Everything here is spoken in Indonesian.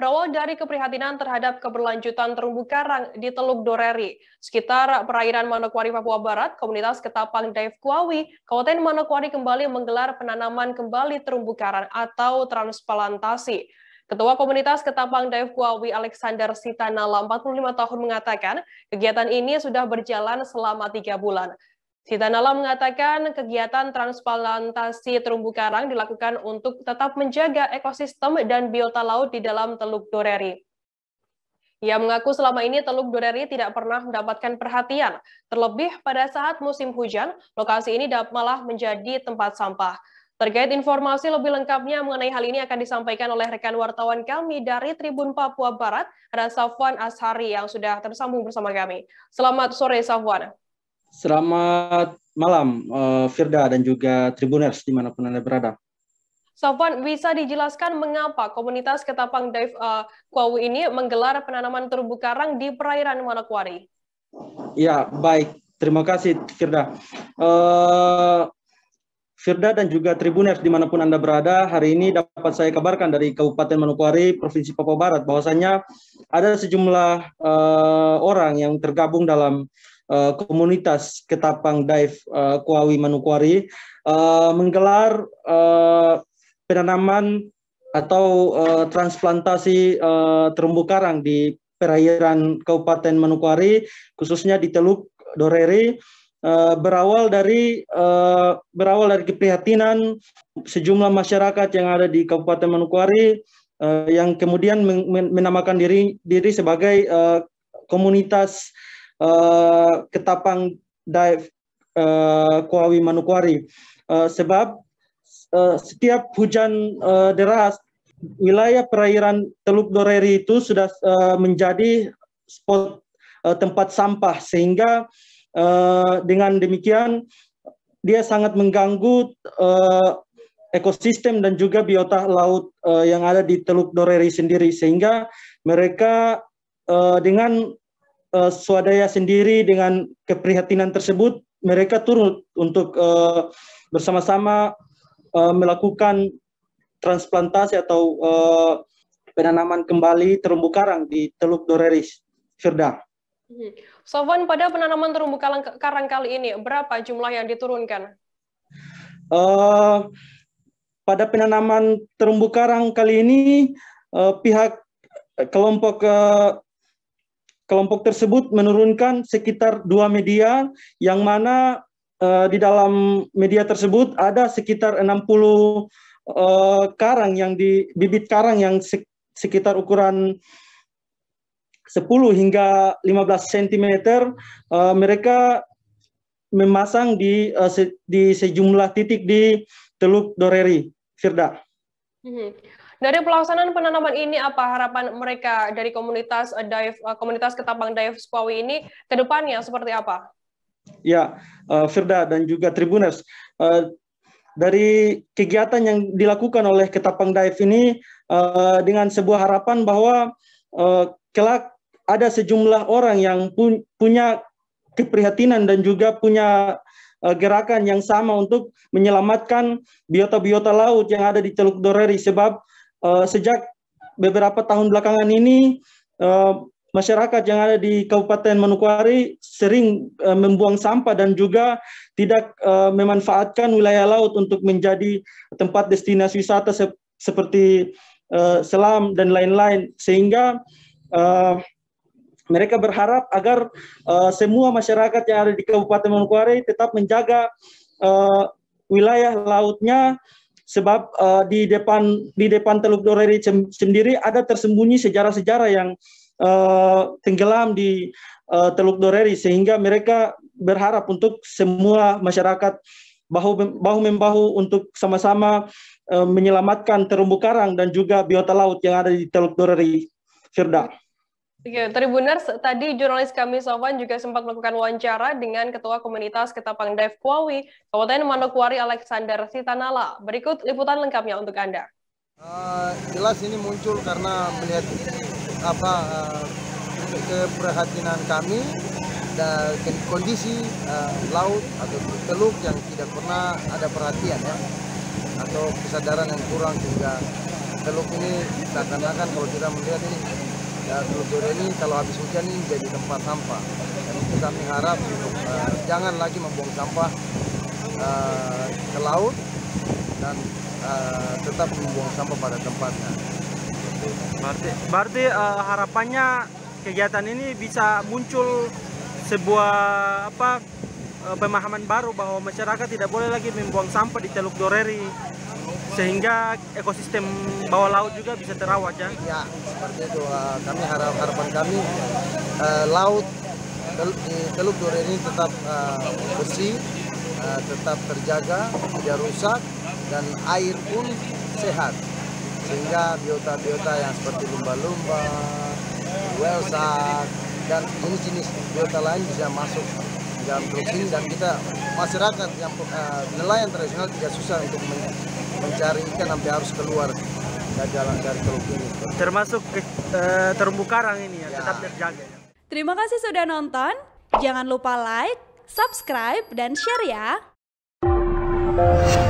Berawal dari keprihatinan terhadap keberlanjutan terumbu karang di Teluk Doreri, sekitar perairan Manokwari, Papua Barat, komunitas Ketapang Dive Kuawi, Kabupaten Manokwari kembali menggelar penanaman kembali terumbu karang atau transplantasi. Ketua Komunitas Ketapang Dive Kuawi Alexander Sitanala, 45 tahun, mengatakan kegiatan ini sudah berjalan selama tiga bulan. Sita Nala mengatakan kegiatan transplantasi terumbu karang dilakukan untuk tetap menjaga ekosistem dan biota laut di dalam Teluk Doreri. Ia mengaku selama ini Teluk Doreri tidak pernah mendapatkan perhatian, terlebih pada saat musim hujan, lokasi ini malah menjadi tempat sampah. Terkait informasi lebih lengkapnya mengenai hal ini akan disampaikan oleh rekan wartawan kami dari Tribun Papua Barat, ada Safwan Ashari yang sudah tersambung bersama kami. Selamat sore Safwan. Selamat malam uh, Firda dan juga Tribuners dimanapun Anda berada. Sofwan, bisa dijelaskan mengapa komunitas Ketapang Dive uh, eh, Kuawu ini menggelar penanaman terumbu karang di perairan Manokwari? Ya, baik. Terima kasih, Firda. Uh, Firda dan juga Tribuners dimanapun Anda berada, hari ini dapat saya kabarkan dari Kabupaten Manokwari, Provinsi Papua Barat, bahwasanya ada sejumlah uh, orang yang tergabung dalam Eh, komunitas Ketapang Dive uh, Kuawi Manukwari uh, eh, menggelar uh, penanaman atau uh, transplantasi uh, terumbu karang di perairan Kabupaten Manukwari khususnya di Teluk Doreri, uh, berawal dari uh, berawal dari keprihatinan sejumlah masyarakat yang ada di Kabupaten Manukwari uh, yang kemudian men menamakan diri diri sebagai uh, komunitas uh, ketapang dive uh, Kuawi Manukwari uh, eh, sebab uh, setiap hujan uh, deras wilayah perairan Teluk Doreri itu sudah uh, menjadi spot uh, tempat sampah sehingga uh, dengan demikian dia sangat mengganggu uh, ekosistem dan juga biota laut uh, yang ada di Teluk Doreri sendiri sehingga mereka uh, dengan uh, swadaya sendiri dengan keprihatinan tersebut mereka turut untuk uh, bersama-sama uh, melakukan transplantasi atau uh, penanaman kembali terumbu karang di Teluk Doreris, Firda. Hmm. Sofwan, pada penanaman terumbu karang kali ini, berapa jumlah yang diturunkan? Uh, pada penanaman terumbu karang kali ini, uh, pihak kelompok uh, Kelompok tersebut menurunkan sekitar dua media yang mana uh, di dalam media tersebut ada sekitar 60 uh, eh, karang yang di bibit karang yang sekitar ukuran 10 hingga 15 cm uh, mereka memasang di uh, se di sejumlah titik di Teluk Doreri, Firda. Hmm. Dari pelaksanaan penanaman ini apa harapan mereka dari komunitas eh, dive eh, komunitas Ketapang Dive Sukawi ini ke depannya seperti apa? Ya, uh, Firda dan juga Tribuners. Uh, dari kegiatan yang dilakukan oleh Ketapang Dive ini uh, dengan sebuah harapan bahwa uh, kelak ada sejumlah orang yang pu punya keprihatinan dan juga punya gerakan yang sama untuk menyelamatkan biota-biota laut yang ada di Teluk Doreri sebab uh, sejak beberapa tahun belakangan ini uh, masyarakat yang ada di Kabupaten Manokwari sering uh, membuang sampah dan juga tidak uh, memanfaatkan wilayah laut untuk menjadi tempat destinasi wisata se seperti uh, selam dan lain-lain sehingga uh, mereka berharap agar uh, semua masyarakat yang ada di Kabupaten Manokwari tetap menjaga uh, wilayah lautnya sebab uh, di depan di depan Teluk Doreri sendiri ada tersembunyi sejarah-sejarah yang uh, tenggelam di uh, Teluk Doreri sehingga mereka berharap untuk semua masyarakat bahu bahu membahu untuk sama-sama uh, menyelamatkan terumbu karang dan juga biota laut yang ada di Teluk Doreri Firda. Oke, iya, Tribuners, tadi jurnalis kami Sofan juga sempat melakukan wawancara dengan Ketua Komunitas Ketapang Dev Kuawi, Kabupaten Manokwari Alexander Sitanala. Berikut liputan lengkapnya untuk Anda. Uh, jelas ini muncul karena melihat apa uh, keprihatinan kami dan kondisi uh, laut atau teluk yang tidak pernah ada perhatian ya atau kesadaran yang kurang sehingga teluk ini seakan-akan kalau kita melihat ini dan Bogor ini kalau habis hujan ini jadi tempat sampah. Dan itu kami harap uh, jangan lagi membuang sampah uh, ke laut dan uh, tetap membuang sampah pada tempatnya. Berarti, berarti uh, harapannya kegiatan ini bisa muncul sebuah apa pemahaman baru bahwa masyarakat tidak boleh lagi membuang sampah di Teluk Doreri sehingga ekosistem bawah laut juga bisa terawat ya. Ya, seperti itu. Eh, kami harap harapan kami uh, laut teluk, di Teluk Dore ini tetap uh, bersih, uh, tetap terjaga, tidak rusak dan air pun sehat. Sehingga biota-biota yang seperti lumba-lumba, welsak dan jenis-jenis biota lain bisa masuk dalam teluk dan kita masyarakat yang uh, nelayan tradisional tidak susah untuk mencari ikan sampai harus keluar dari jalan dari teluk ini. Termasuk e, terumbu karang ini ya, ya. tetap terjaga. Ya. Terima kasih sudah nonton. Jangan lupa like, subscribe, dan share ya.